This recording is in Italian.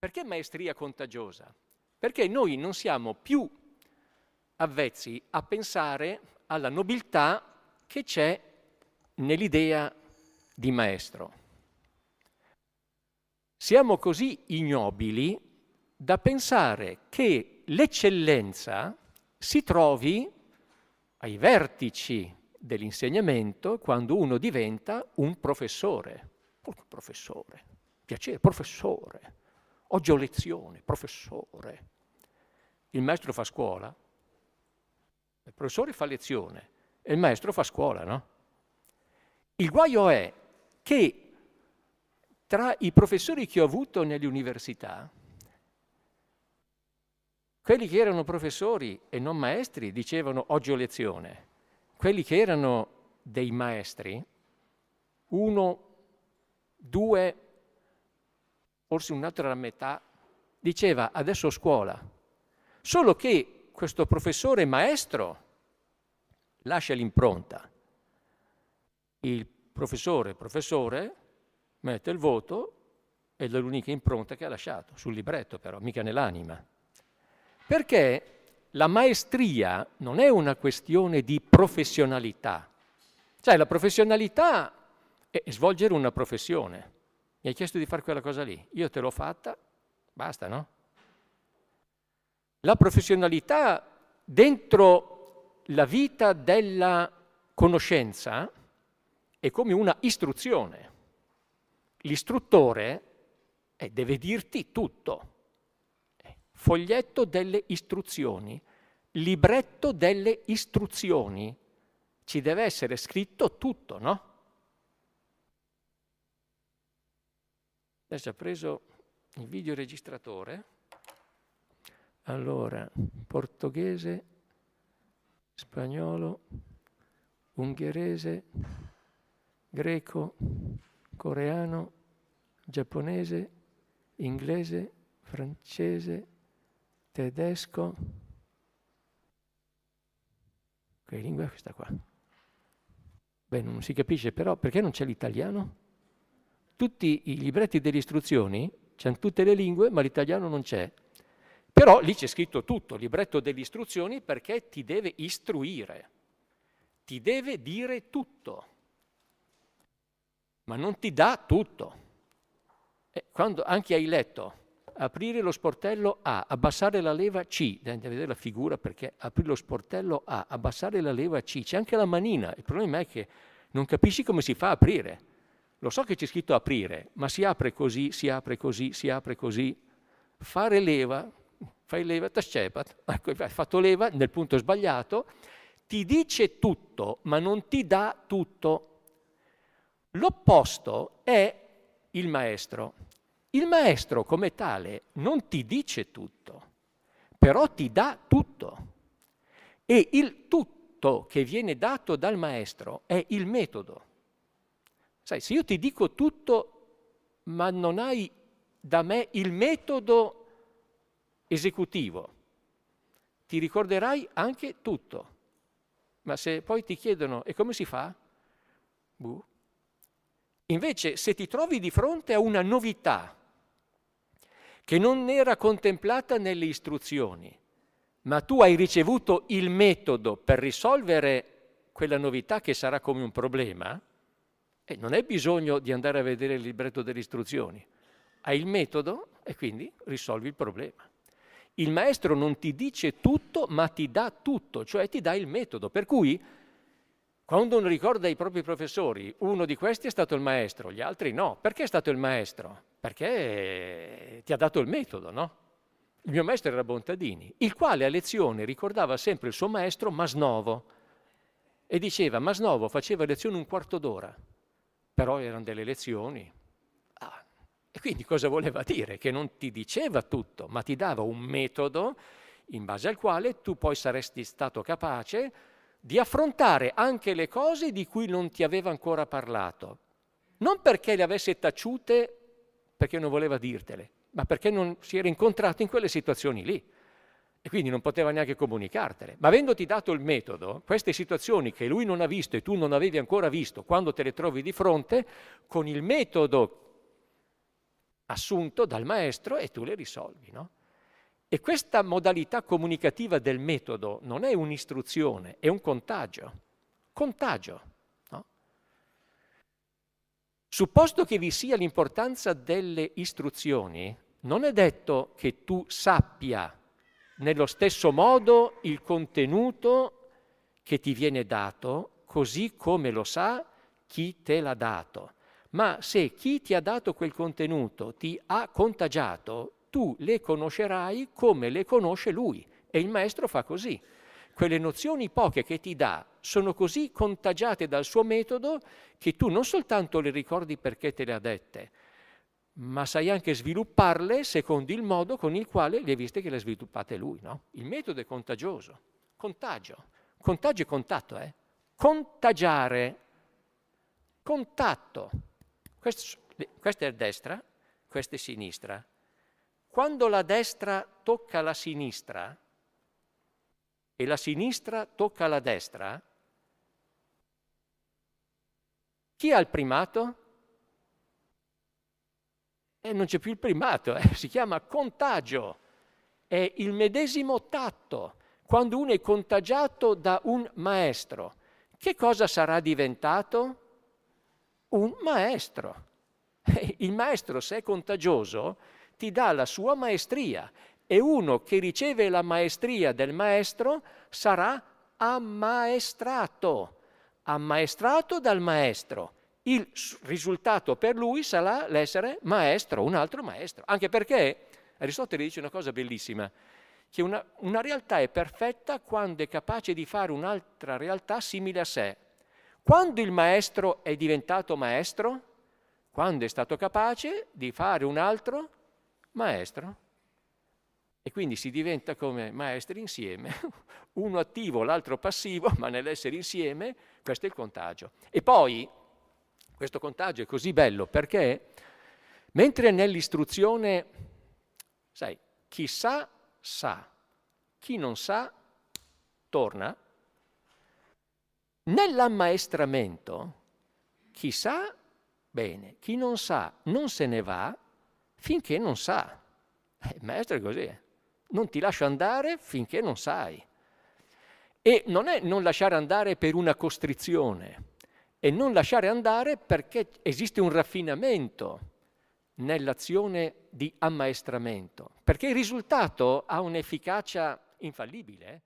Perché maestria contagiosa? Perché noi non siamo più avvezzi a pensare alla nobiltà che c'è nell'idea di maestro. Siamo così ignobili da pensare che l'eccellenza si trovi ai vertici dell'insegnamento quando uno diventa un professore. Un professore, piacere, professore. Oggi ho lezione, professore. Il maestro fa scuola, il professore fa lezione e il maestro fa scuola, no? Il guaio è che tra i professori che ho avuto nelle università, quelli che erano professori e non maestri dicevano oggi ho lezione, quelli che erano dei maestri, uno, due, forse un'altra metà, diceva adesso scuola. Solo che questo professore maestro lascia l'impronta. Il professore, professore, mette il voto ed è l'unica impronta che ha lasciato, sul libretto però, mica nell'anima. Perché la maestria non è una questione di professionalità, cioè la professionalità è svolgere una professione. Mi hai chiesto di fare quella cosa lì, io te l'ho fatta, basta, no? La professionalità dentro la vita della conoscenza è come una istruzione. L'istruttore eh, deve dirti tutto. Eh, foglietto delle istruzioni, libretto delle istruzioni. Ci deve essere scritto tutto, no? Adesso ha preso il videoregistratore. Allora, portoghese, spagnolo, ungherese, greco, coreano, giapponese, inglese, francese, tedesco. Che lingua è questa qua? Beh, non si capisce però perché non c'è l'italiano? tutti i libretti delle istruzioni, c'è in tutte le lingue, ma l'italiano non c'è. Però lì c'è scritto tutto, libretto delle istruzioni, perché ti deve istruire, ti deve dire tutto, ma non ti dà tutto. E eh, quando anche hai letto, aprire lo sportello A, abbassare la leva C, devi vedere la figura perché aprire lo sportello A, abbassare la leva C, c'è anche la manina, il problema è che non capisci come si fa a aprire. Lo so che c'è scritto aprire, ma si apre così, si apre così, si apre così. Fare leva, fai leva, tascepat, ecco, hai fatto leva nel punto sbagliato, ti dice tutto, ma non ti dà tutto. L'opposto è il maestro. Il maestro come tale non ti dice tutto, però ti dà tutto. E il tutto che viene dato dal maestro è il metodo. Sai, se io ti dico tutto, ma non hai da me il metodo esecutivo, ti ricorderai anche tutto. Ma se poi ti chiedono e come si fa? Buh. Invece, se ti trovi di fronte a una novità che non era contemplata nelle istruzioni, ma tu hai ricevuto il metodo per risolvere quella novità che sarà come un problema, e non è bisogno di andare a vedere il libretto delle istruzioni, hai il metodo e quindi risolvi il problema. Il maestro non ti dice tutto, ma ti dà tutto, cioè ti dà il metodo. Per cui, quando uno ricorda i propri professori, uno di questi è stato il maestro, gli altri no. Perché è stato il maestro? Perché ti ha dato il metodo, no? Il mio maestro era Bontadini, il quale a lezione ricordava sempre il suo maestro Masnovo e diceva Masnovo faceva lezione un quarto d'ora però erano delle lezioni. Ah, e quindi cosa voleva dire? Che non ti diceva tutto, ma ti dava un metodo in base al quale tu poi saresti stato capace di affrontare anche le cose di cui non ti aveva ancora parlato. Non perché le avesse taciute perché non voleva dirtele, ma perché non si era incontrato in quelle situazioni lì e quindi non poteva neanche comunicartele. Ma avendoti dato il metodo, queste situazioni che lui non ha visto e tu non avevi ancora visto, quando te le trovi di fronte, con il metodo assunto dal maestro e tu le risolvi, no? E questa modalità comunicativa del metodo non è un'istruzione, è un contagio. Contagio. No? Supposto che vi sia l'importanza delle istruzioni, non è detto che tu sappia nello stesso modo il contenuto che ti viene dato, così come lo sa chi te l'ha dato. Ma se chi ti ha dato quel contenuto ti ha contagiato, tu le conoscerai come le conosce lui. E il maestro fa così. Quelle nozioni poche che ti dà sono così contagiate dal suo metodo che tu non soltanto le ricordi perché te le ha dette, ma sai anche svilupparle secondo il modo con il quale le hai viste che le ha sviluppate lui. No? Il metodo è contagioso, contagio, contagio e contatto, eh? contagiare, contatto. Questo, questa è destra, questa è sinistra. Quando la destra tocca la sinistra e la sinistra tocca la destra, chi ha il primato? E non c'è più il primato, eh? si chiama contagio. È il medesimo tatto. Quando uno è contagiato da un maestro, che cosa sarà diventato? Un maestro. Eh, il maestro, se è contagioso, ti dà la sua maestria e uno che riceve la maestria del maestro sarà ammaestrato, ammaestrato dal maestro il risultato per lui sarà l'essere maestro, un altro maestro. Anche perché Aristotele dice una cosa bellissima, che una, una realtà è perfetta quando è capace di fare un'altra realtà simile a sé. Quando il maestro è diventato maestro? Quando è stato capace di fare un altro maestro. E quindi si diventa come maestri insieme, uno attivo, l'altro passivo, ma nell'essere insieme questo è il contagio. E poi questo contagio è così bello perché mentre nell'istruzione, sai, chi sa, sa, chi non sa, torna, nell'ammaestramento chi sa, bene, chi non sa, non se ne va finché non sa. Eh, il maestro è così, eh. non ti lascio andare finché non sai. E non è non lasciare andare per una costrizione, e non lasciare andare perché esiste un raffinamento nell'azione di ammaestramento, perché il risultato ha un'efficacia infallibile.